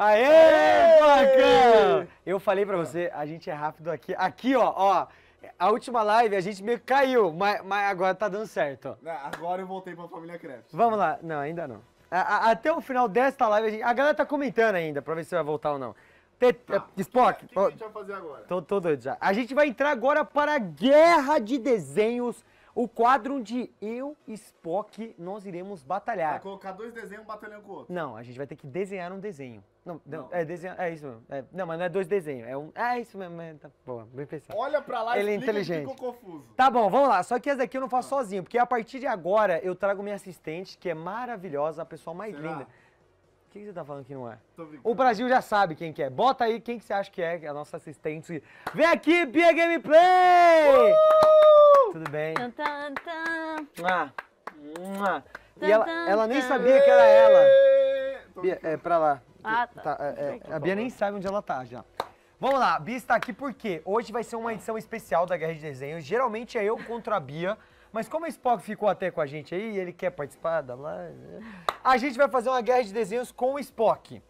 Aê, bacana! Eu falei pra você, a gente é rápido aqui. Aqui, ó, ó. A última live a gente meio que caiu, mas, mas agora tá dando certo. Agora eu voltei pra família Krebs. Vamos lá. Não, ainda não. A- a- até o final desta live, a, gente- a galera tá comentando ainda, pra ver se vai voltar ou não. Te, tá. Spock, é, O que, que a gente vai fazer agora? tô, tô doido já. A gente vai entrar agora para a guerra de desenhos o quadro onde eu e Spock nós iremos batalhar. Vai colocar dois desenhos batalhando com o outro. Não, a gente vai ter que desenhar um desenho. Não, não, é desenho, é isso mesmo. É, não, mas não é dois desenhos, é um, é isso mesmo, é, tá bom, bem pensado. Olha pra lá Ele é inteligente. ficou confuso. Tá bom, vamos lá, só que essa daqui eu não faço não. sozinho, porque a partir de agora eu trago minha assistente, que é maravilhosa, a pessoa mais Será? linda. O que, que você tá falando que não é? O Brasil já sabe quem que é. Bota aí quem que você acha que é, é a nossa assistente. Vem aqui, Bia Gameplay! E ela, ela nem sabia que era ela. Bia, é pra lá. Ah, tá. tá é, é, a Bia nem sabe onde ela tá já. Vamos lá, a Bia está aqui porque hoje vai ser uma edição especial da Guerra de Desenhos. Geralmente é eu contra a Bia, mas como o Spock ficou até com a gente aí, ele quer participar da live, né? a gente vai fazer uma Guerra de Desenhos com o Spock.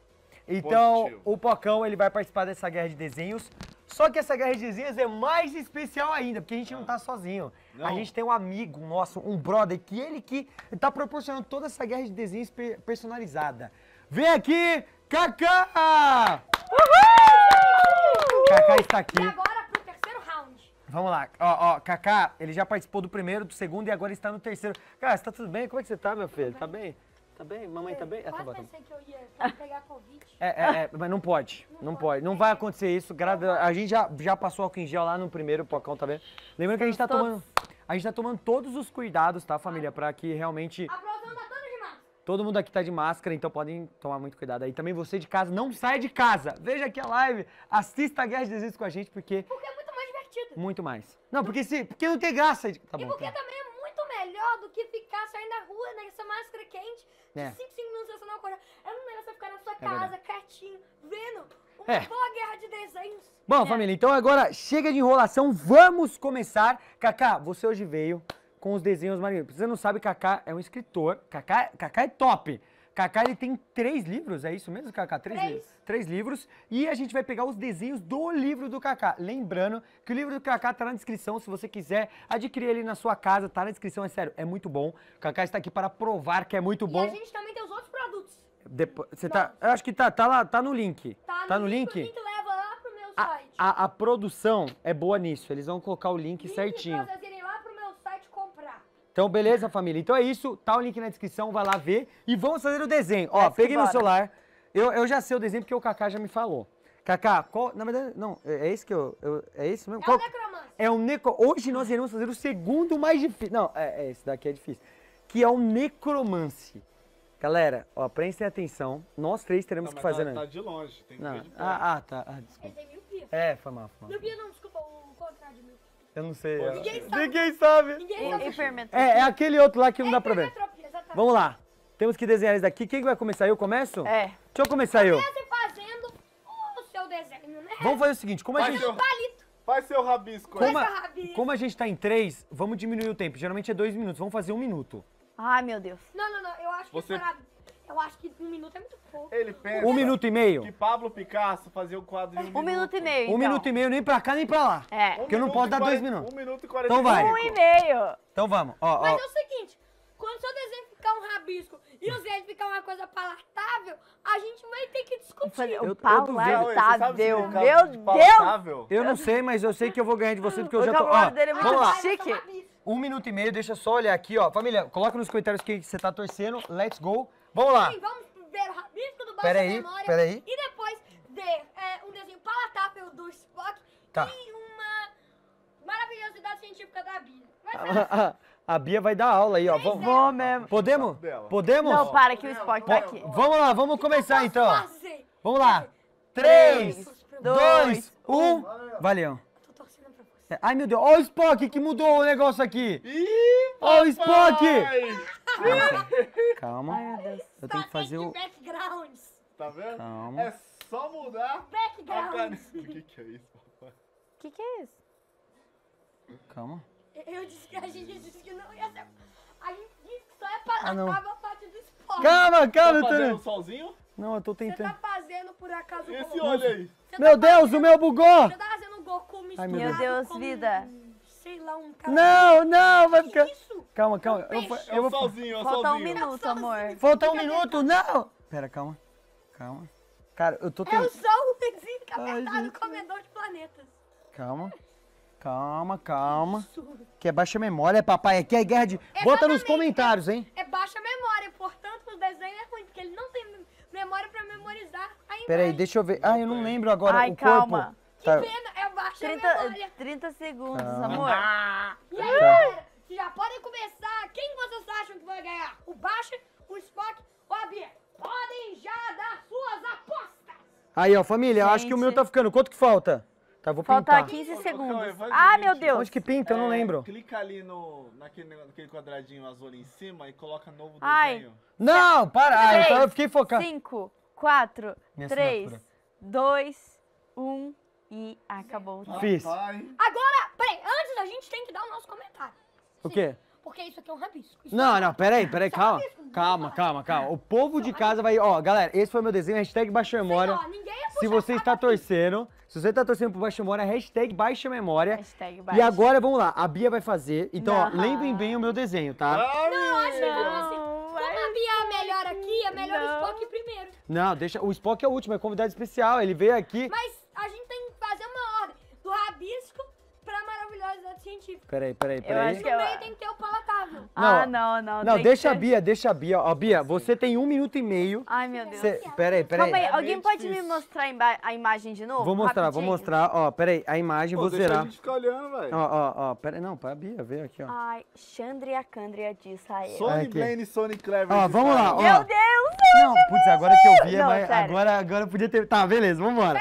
Então, Positivo. o Pocão ele vai participar dessa Guerra de Desenhos só que essa guerra de desenhos é mais especial ainda, porque a gente não tá sozinho. Não. A gente tem um amigo nosso, um brother, que ele que tá proporcionando toda essa guerra de desenhos personalizada. Vem aqui, Kaká! Uhul! Kaká está aqui. E agora pro terceiro round. Vamos lá. Ó, ó, Kaká, ele já participou do primeiro, do segundo e agora está no terceiro. Cara, você tá tudo bem? Como é que você tá, meu filho? Tá bem? Tá bem? Mamãe tá bem? Ah, tá bom, tá pensei que eu ia pegar Covid. É, é, é, mas não pode. Não, não pode. pode. Não vai acontecer isso. Grada... A gente já, já passou álcool em gel lá no primeiro pocão, tá vendo? Lembrando que a gente tá tomando. A gente tá tomando todos os cuidados, tá, família? Pra que realmente. A produção tá toda de máscara. Todo mundo aqui tá de máscara, então podem tomar muito cuidado aí. Também você de casa, não sai de casa. Veja aqui a live, assista a Guerra de Desejos com a gente, porque. Porque é muito mais divertido. Muito mais. Não, porque se. Porque não tem graça. Tá e porque tá. também é muito melhor do que ficar saindo da rua nessa máscara quente é. Cinco, cinco minutos você não acorda. É um negócio ficar na sua é casa, é quietinho, vendo uma é. boa guerra de desenhos. Bom, é. família, então agora chega de enrolação, vamos começar. Cacá, você hoje veio com os desenhos maravilhosos. Você não sabe, Cacá é um escritor. Cacá, Kaká é top. Kaká ele tem três livros, é isso mesmo, Kaká? Três, três. livros. Três livros. E a gente vai pegar os desenhos do livro do Kaká. Lembrando que o livro do Kaká tá na descrição, se você quiser adquirir ele na sua casa, tá na descrição, é sério, é muito bom. O Kaká está aqui para provar que é muito bom. E a gente também tem os outros produtos. Depois, você tá, eu acho que tá, tá lá, tá no link. Tá, tá no, no link? link? leva lá pro meu site. A, a, a, produção é boa nisso, eles vão colocar o link, link certinho. Então, beleza, família? Então é isso. Tá o link na descrição, vai lá ver. E vamos fazer o desenho. Ó, Let's peguei meu celular. Eu, eu já sei o desenho porque o Kaká já me falou. Kaká, qual. Na verdade, não, é, é esse que eu. eu é isso mesmo? É qual, o necromante. É necro, hoje nós iremos fazer o segundo mais difícil. Não, é, é, esse daqui é difícil. Que é o necromance. Galera, ó, prestem atenção. Nós três teremos não, que fazer. Tá, tá de longe, tem que não. ver de perto. Ah, ah, tá. Ah, desculpa. É, é, foi mal, foi mal. Miopia não, desculpa, o contrário de miopia. Eu não sei. Ninguém sabe. Ninguém sabe. Ninguém sabe. É, é, é aquele outro lá que não dá é pra ver. Vamos lá. Temos que desenhar isso daqui. Quem vai começar? Eu começo? É. Deixa eu começar eu. Comece fazendo o seu desenho, né? Vamos fazer o seguinte, como a gente... Seu... palito. Faz seu rabisco. Como, a... rabisco. como a gente tá em três, vamos diminuir o tempo. Geralmente é dois minutos. Vamos fazer um minuto. Ai, meu Deus. Não, não, não. Eu acho Você... que o eu acho que um minuto é muito pouco. Ele pensa. Um minuto e meio? Que Pablo Picasso fazia o quadro de um, um minuto. e meio. Um então. minuto e meio, nem pra cá nem pra lá. É. Porque eu não posso dar dois minutos. Um minuto e então quarenta Então vai. Um e meio. Então vamos. Ó, Mas ó. é o seguinte: quando seu desenho ficar um rabisco e o Zé ficar uma coisa palatável, a gente vai ter que discutir. Eu, eu, palatável. Eu, meu de Deus! Eu não sei, mas eu sei que eu vou ganhar de você porque eu já tô. quadro dele é muito vamos chique. Um minuto e meio, deixa eu só olhar aqui, ó. Família, coloca nos comentários quem você tá torcendo. Let's go. Vamos lá. Sim, vamos ver o rabisco do Baixa peraí, Memória. Peraí. E depois ver é, um desenho palatável do Spock tá. e uma maravilhosidade científica da Bia. Assim. A Bia vai dar aula aí, ó. Vamos, é. mesmo. Podemos? Podemos? Não, para que o Spock tá aqui. Vamos lá, vamos então começar então. Vamos lá. 3, 2, 1. Valeu. É, ai, meu Deus. Ó o Spock que mudou o negócio aqui. Ih, Ó o Spock. Calma. Ai, eu tenho que fazer o. backgrounds. Tá vendo? Calma. É só mudar. Backgrounds. O que, que é isso, papai? O que, que é isso? Calma. Eu disse que a gente disse que não ia ser. A gente disse que só é Ah, a parte do esporte. Calma, calma, Tá fazendo Não, eu tô Você tá tentando. fazendo por acaso Esse olho aí. tá Meu Deus, o meu bugou! Você tá fazendo Goku misturado Ai, meu Deus. Meu Deus, com, vida. Sei lá, um cara. Não, não, vai ficar. Que isso? Calma, calma. Eu, eu, eu vou... sozinho, eu Falta sozinho. um minuto, amor. Falta um minuto, não! Pera, calma. Calma. Cara, eu tô... Tendo... Eu sou o Benzinho comedor de planetas. Calma. Calma, calma. Que é baixa memória, papai. Aqui é guerra de. Exatamente. Bota nos comentários, hein? É, é baixa memória, portanto, o desenho é ruim, porque ele não tem memória pra memorizar a imagem. Peraí, deixa eu ver. Ah, eu não lembro agora Ai, o calma. corpo. Que tá. pena, é baixa 30, memória. 30 segundos, calma. amor. Ah, yeah. tá já podem começar. Quem vocês acham que vai ganhar? O Baixa, o Spock ou a Bia? Podem já dar suas apostas. Aí, ó, família, Gente. acho que o meu tá ficando. Quanto que falta? Tá, vou Falta pintar. 15 segundos. Ah, meu Deus. Onde que pinta? Eu não é, lembro. Clica ali no, naquele, naquele quadradinho azul ali em cima e coloca novo Ai. Não, para. Três, eu fiquei focado. 5, 4, 3, 2, 1 e acabou. Fiz. Agora, peraí, antes a gente tem que dar o nosso comentário. O quê? Porque isso aqui é um rabisco. Isso não, é um não, peraí, peraí, é calma. É calma, calma, calma. O povo de é casa vai. Ó, galera, esse foi meu desenho, hashtag Baixa Memória. Sim, ó, ninguém se você está torcendo, se você está torcendo pro Baixa Memória, hashtag Baixa Memória. Hashtag baixa. E agora, vamos lá, a Bia vai fazer. Então, não. ó, lembrem bem o meu desenho, tá? Não, não acho que como assim. Como a Bia é melhor aqui, é melhor não. o Spock primeiro. Não, deixa. O Spock é o último, é convidado especial. Ele veio aqui. Mas Peraí, peraí, peraí. Eu acho que eu... No meio tem que ter o palatável. ah, não, não. Não, deixa a Bia, deixa a Bia. Ó, Bia, você tem um minuto e meio. Ai, meu Deus. Cê... Peraí, peraí. Calma aí, é alguém pode me mostrar a imagem de novo? Vou mostrar, rapidinho? vou mostrar. Ó, peraí, a imagem, Pô, vou deixa zerar. a gente ficar olhando, velho. Ó, ó, ó, peraí, não, pra Bia ver aqui, ó. Ai, Xandria a Candria disso aí. Sony Blaine, Sony Clever. Ó, vamos lá, ó. Meu Deus, Não, putz, agora que eu vi, é mas agora, agora podia ter... Tá, beleza, vambora. lá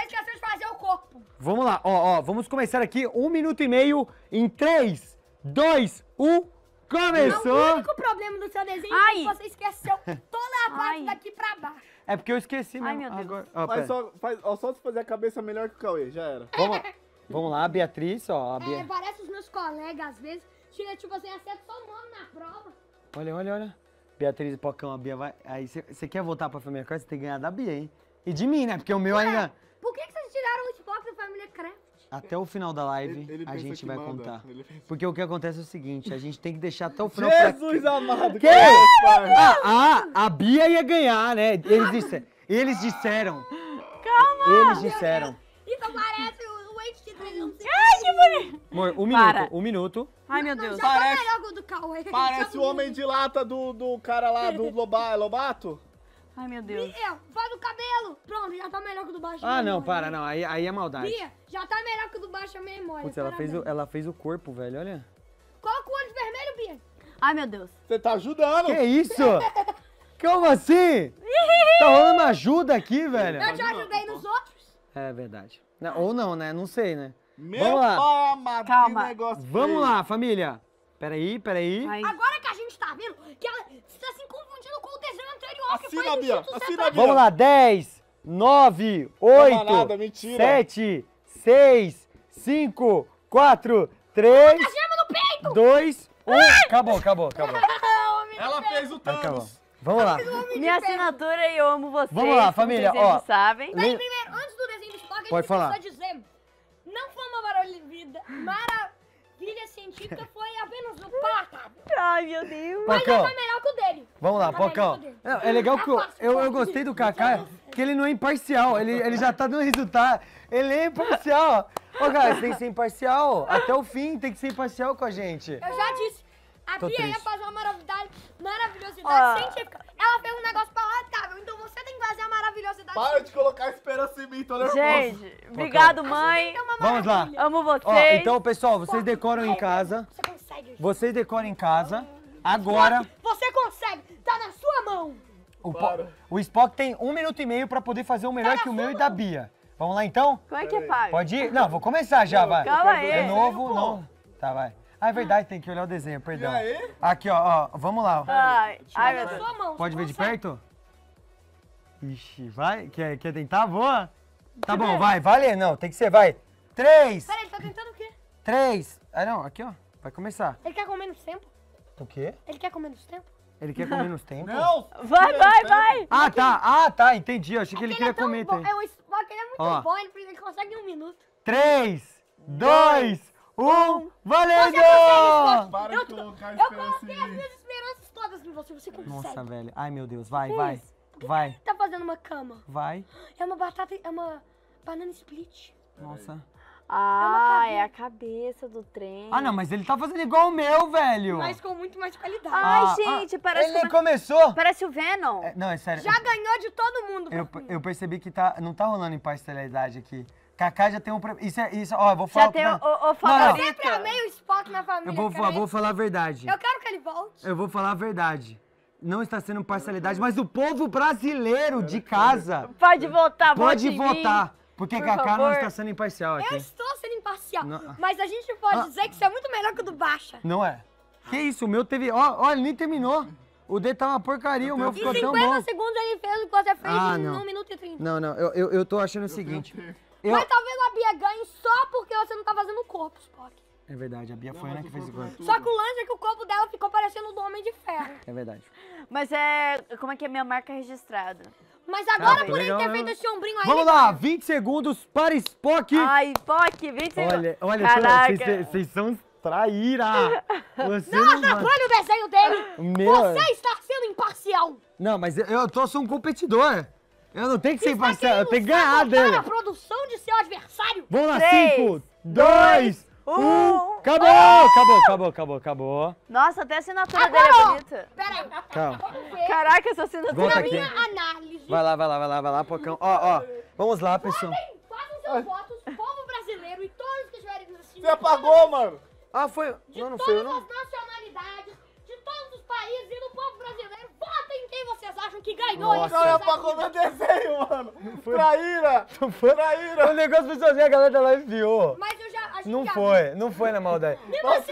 Vamos lá, ó, ó, vamos começar aqui um minuto e meio em 3, 2, 1, começou! Não, o único problema do seu desenho é Ai. é que você esqueceu toda a parte daqui pra baixo. É porque eu esqueci mesmo. Ai, meu Deus. Agora, ó, faz só, faz, ó, só se fazer a cabeça melhor que o Cauê, já era. Vamos, vamos lá, Beatriz, ó. A Bia... É, parece os meus colegas, às vezes, tira, tipo assim, acerta só o nome na prova. Olha, olha, olha. Beatriz e Pocão, a Bia vai... Aí, você quer voltar pra família Costa, você tem que ganhar da Bia, hein? E de mim, né? Porque o meu ainda... Por que, que vocês tiraram o Xbox da família Craft? Até o final da live Ele- ele a gente vai manda. contar. Porque o que acontece é o seguinte, a gente tem que deixar até o final pra- Jesus amado! Que? Ah, ah, a Bia ia ganhar, né? Eles disseram. Eles disseram. Calma! Eles disseram. Então parece o, o ht não sei. Ai, que bonito! Amor, um Para. minuto, um minuto. Ai, meu Deus. Já Parece- tá parece... melhor o do Cauê. Parece o homem de lata do, do cara lá, do Lobato. Ai, meu Deus. Biel, faz o cabelo. Pronto, já tá melhor que o do baixo. Ah, não, para, não. Aí, aí é maldade. Bia, já tá melhor que o do baixo a memória. Putz, ela fez, o, ela fez o corpo, velho, olha. Coloca é o olho vermelho, Bia. Ai, meu Deus. Você tá ajudando. Que isso? Como assim? tá rolando uma ajuda aqui, velho. Eu te ajudei nos outros. É verdade. Não, ou não, né? Não sei, né? Meu Vamos lá. Calma. Vamos lá, família. Peraí, peraí. Ai. Agora que a gente tá vindo, Assina, Bia. Assina, Bia. Vamos lá, 10, 9, 8, 7, 6, 5, 4, 3, 2, 1. Acabou, acabou, acabou. Ela fez o Thanos. Acabou. Vamos lá. Minha assinatura e eu amo vocês. Vamos lá, família. Vocês ó, sabem. Peraí, primeiro, antes do desenho de Spock, Pode falar. só dizer. Não foi uma maravilha, maravilha científica, foi do Paca. Ai, meu Deus. Mas Pocão. foi melhor que o dele. Vamos lá, tá Pocão. é legal tá que eu, eu, eu gostei do Kaká, então, que ele não é imparcial. Ele, ele já tá dando resultado. Ele é imparcial. Ô, cara, você tem que ser imparcial. Até o fim tem que ser imparcial com a gente. Eu já disse. A Tô Bia triste. ia fazer uma maravilhosidade, ah. científica. Ela fez um negócio pra lá tá trazer a maravilhosidade. Para de colocar esperança em mim, tô nervoso. Gente, obrigado, mãe. É vamos lá. Amo vocês. Ó, então, pessoal, vocês decoram em casa. Você consegue. Vocês decoram em casa. Agora... Você consegue. Tá na sua mão. O, para. o Spock tem um minuto e meio pra poder fazer o melhor tá que o meu mão. e da Bia. Vamos lá, então? Como é que faz? É, Pode ir? Não, vou começar já, vai. Calma aí. É novo, não. Tá, vai. Ah, é verdade, tem que olhar o desenho, perdão. E aí? Aqui, ó, ó vamos lá. Ai, ai, meu Deus. Pode ver de perto? Ixi, vai. Quer, quer tentar? Voa. Tá Primeiro. bom, vai. Valeu, não. Tem que ser, vai. Três. Peraí, ele tá tentando o quê? Três. Ah, não. Aqui, ó. Vai começar. Ele quer comer menos tempo? O quê? Ele quer comer menos tempo? Ele quer comer menos tempo? Não! Vai, vai, vai! Ah, tá. Ah, tá. Entendi. Eu achei que ele é queria é comer. Bom. É, o Spock ele é muito ó. bom. Ele, ele consegue em um minuto. Três, dois, um. Valendo! consegue, Para eu, de colocar eu coloquei as minhas esperanças todas em você. Você consegue. Nossa, velho. Ai, meu Deus. Vai, Isso. vai. Por que Vai. tá fazendo uma cama? Vai. É uma batata, é uma banana split. Nossa. Ah, é, é, a cabeça do trem. Ah, não, mas ele tá fazendo igual o meu, velho. Mas com muito mais qualidade. Ai, Ah, ah gente, parece Ele uma- começou. Parece o Venom. É, não, é sério. Já ganhou de todo mundo. Eu, eu percebi que tá, não tá rolando em pastelidade aqui. Kaká já tem um... Isso é... Isso, ó, eu vou falar... Já tem o, o, Sempre amei o Spock na família. Eu vou, eu vou falar a verdade. Eu quero que ele volte. Eu vou falar a verdade não está sendo parcialidade, mas o povo brasileiro de casa. Pode votar, Pode votar. Porque Por Kaká favor. não está sendo imparcial aqui. Eu estou sendo imparcial, não. mas a gente pode ah. dizer que isso é muito melhor que o do Baixa. Não é. Que isso, o meu teve... Olha, ele nem terminou. O dele tá uma porcaria, o meu ficou tão bom. Em 50 segundos ele fez o Costa fez. ah, não. em 1 minuto e 30. Não, não, eu, eu, eu tô achando o seguinte... Eu... Mas talvez a Bia ganhe só porque você não tá fazendo o corpo, Spock. É verdade, a Bia não, foi né, Ana que fez o gol. Só que o lance é que o corpo dela ficou parecendo o do Homem de Ferro. É verdade. Mas é. Como é que é minha marca registrada? Mas tá, agora, ah, por ele ter feito esse ombrinho aí. Vamos ele... lá, 20 tá- segundos para Spock. Ai, Spock, 20 segundos. Olha, olha, vocês são traíra. Você Nossa, não... olha o desenho dele. Meu... Você está sendo imparcial. Não, mas eu, eu tô sou um competidor. Eu não tenho que ser imparcial, eu tenho que ganhar dele. a produção de seu adversário. Vamos lá, 5, 2, um. Uh, acabou, oh! acabou, acabou, acabou, acabou. Nossa, até a assinatura acabou. é bonita. Peraí. Calma. Caraca, essa assinatura Volta Na é aqui. minha análise. Vai lá, vai lá, vai lá, vai lá, Pocão. Ó, ó. Vamos lá, pessoal. Façam seus votos, povo brasileiro e todos que estiverem assistindo. Você apagou, mano. Ah, foi. De não, não foi eu, não. De todas as nacionalidades, de todos os países e do povo brasileiro, votem em quem vocês acham que ganhou. Nossa. Cara, apagou meu desenho, mano. foi. Traíra. foi. Traíra. O negócio pessoal, assim, a galera da live viu. Mas não foi, assim. não foi na maldade.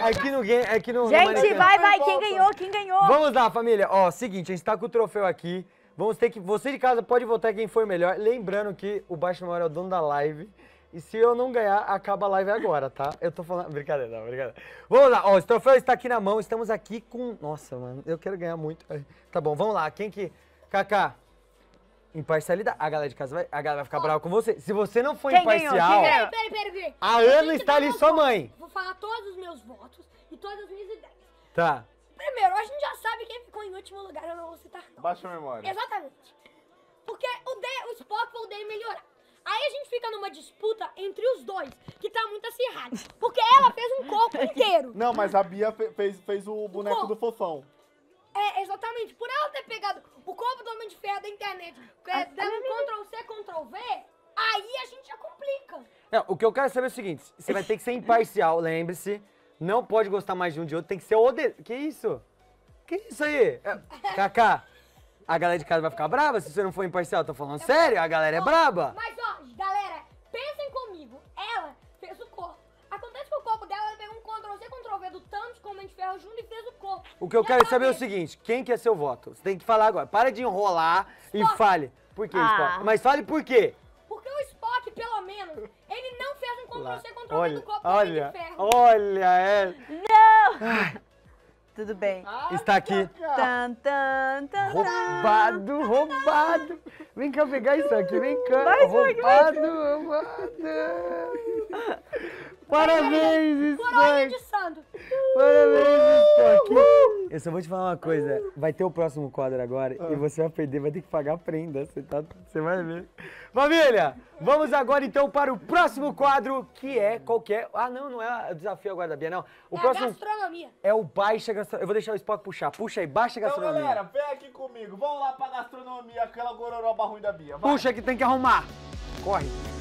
Aqui no game, aqui no Gente, vai, vai, quem ganhou, quem ganhou? Vamos lá, família. Ó, seguinte, a gente tá com o troféu aqui. Vamos ter que. Você de casa pode votar quem foi melhor. Lembrando que o Baixo Maior é o dono da live. E se eu não ganhar, acaba a live agora, tá? Eu tô falando. Brincadeira, não, brincadeira. Vamos lá, ó, o troféu está aqui na mão. Estamos aqui com. Nossa, mano, eu quero ganhar muito. Tá bom, vamos lá. Quem que. Kaká, Imparcialidade. A galera de casa vai, a galera vai ficar brava com você. Se você não for Quem ganhou? imparcial. Quem ganhou? Peraí, peraí, peraí, A Ana está ali, sua mãe. Vou falar todos os meus votos e todas as minhas ideias. Tá. Primeiro, a gente já sabe quem ficou em último lugar, eu não vou citar Baixa a memória. Exatamente. Porque o, D, o Spock foi o D melhorar. Aí a gente fica numa disputa entre os dois, que tá muito acirrada. Porque ela fez um corpo inteiro. Não, mas a Bia fe- fez, fez o boneco do fofão. É, exatamente. Por ela ter pegado o corpo do Homem de Ferro da internet, é, dando um Ctrl-C, Ctrl-V, aí a gente já complica. É, o que eu quero saber é o seguinte, você vai ter que ser imparcial, lembre-se. Não pode gostar mais de um de outro, tem que ser o... De... Que isso? Que isso aí? É, Kaká, a galera de casa vai ficar brava se você não for imparcial. Tô falando sério, a galera é braba. Mas O que eu quero saber é o seguinte, quem quer é seu voto? Você tem que falar agora. Para de enrolar Spock. e fale. Por quê, ah. Spock? Mas fale por quê. Porque o Spock, pelo menos, ele não fez um Ctrl-C, o v do copo olha, ferro. Olha, é... Não! Ai. Tudo bem. Ah, Está tá aqui. Tan, tan, tan, roubado, roubado. Vem cá pegar isso aqui, vem cá. Mais roubado, roubado. Parabéns, Spock! Parabéns, uh! Spock! Eu só vou te falar uma coisa. Vai ter o próximo quadro agora e ah. você vai perder, vai ter que pagar a prenda. Você, tá, você vai ver. Família, vamos agora então para o próximo quadro, que é qualquer... Ah, não, não é o desafio agora da Bia, não. O é próximo gastronomia. É o Baixa Gastronomia. Eu vou deixar o Spock puxar. Puxa aí, Baixa então, Gastronomia. Então, galera, vem aqui comigo. Vamos lá pra gastronomia, aquela gororoba ruim da Bia. Vai. Puxa que tem que arrumar. Corre.